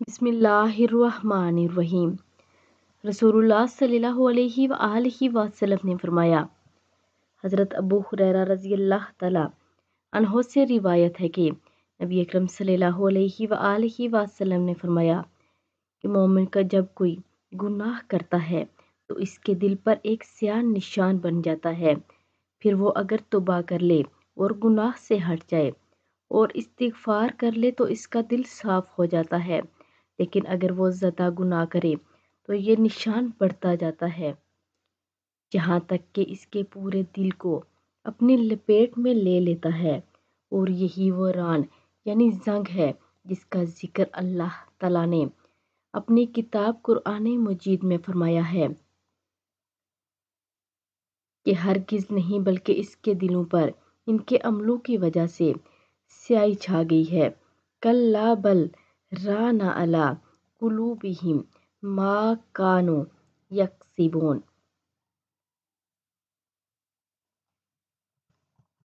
बिस्मिल्लाहिर्रहमानिर्रहीम रसूलुल्लाह सल्लल्लाहु अलैहि वआलैहि वसल्लम ने फरमाया हज़रत अबू हुरैरा रज़ी अल्लाह तहों से रिवायत है कि नबी अकरम सल्लल्लाहु अलैहि वआलैहि वसल्लम ने फरमाया कि मोमिन का जब कोई गुनाह करता है तो इसके दिल पर एक स्याह निशान बन जाता है फिर वो अगर तोबा कर ले और गुनाह से हट जाए और इस्तगफार कर ले तो इसका दिल साफ़ हो जाता है लेकिन अगर वो ज़्यादा गुनाह करे तो ये निशान बढ़ता जाता है जहाँ तक कि इसके पूरे दिल को अपनी लपेट में ले लेता है और यही वो रान यानी जंग है जिसका जिक्र अल्लाह तला ने अपनी किताब कुरान मजीद में फरमाया है कि हर किस नहीं बल्कि इसके दिलों पर इनके अमलों की वजह से स्याही छा गई है कल ला बल रान अला कुलूबिहिम मा कानो यकसिबोन